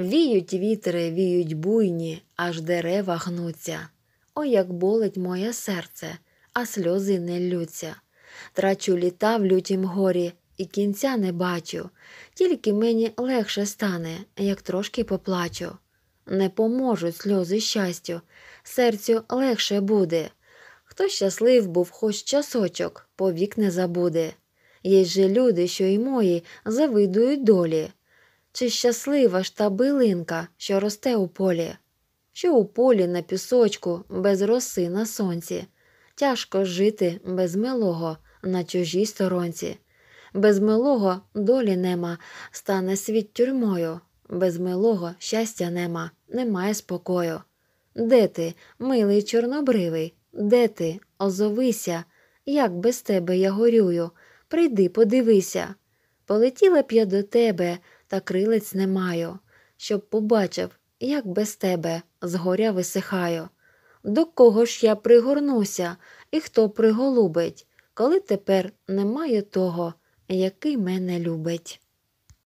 Віють вітри, віють буйні, аж дерева гнуться. О, як болить моє серце, а сльози не лються. Трачу літа в лютім горі і кінця не бачу, тільки мені легше стане, як трошки поплачу. Не поможуть сльози щастю, серцю легше буде. Хто щаслив був хоч часочок, повік не забуде. Є же люди, що й мої завидують долі. Чи щаслива ж та билинка, що росте у полі, що у полі на пісочку, без роси на сонці, тяжко жити без милого на чужій сторонці, без милого долі нема, стане світ тюрмою, без милого щастя нема, немає спокою. Де ти, милий чорнобривий, де ти, озовися, як без тебе я горюю, прийди, подивися. Полетіла б я до тебе та крилець не маю, щоб побачив, як без тебе згоря висихаю. До кого ж я пригорнуся і хто приголубить, коли тепер немає того, який мене любить.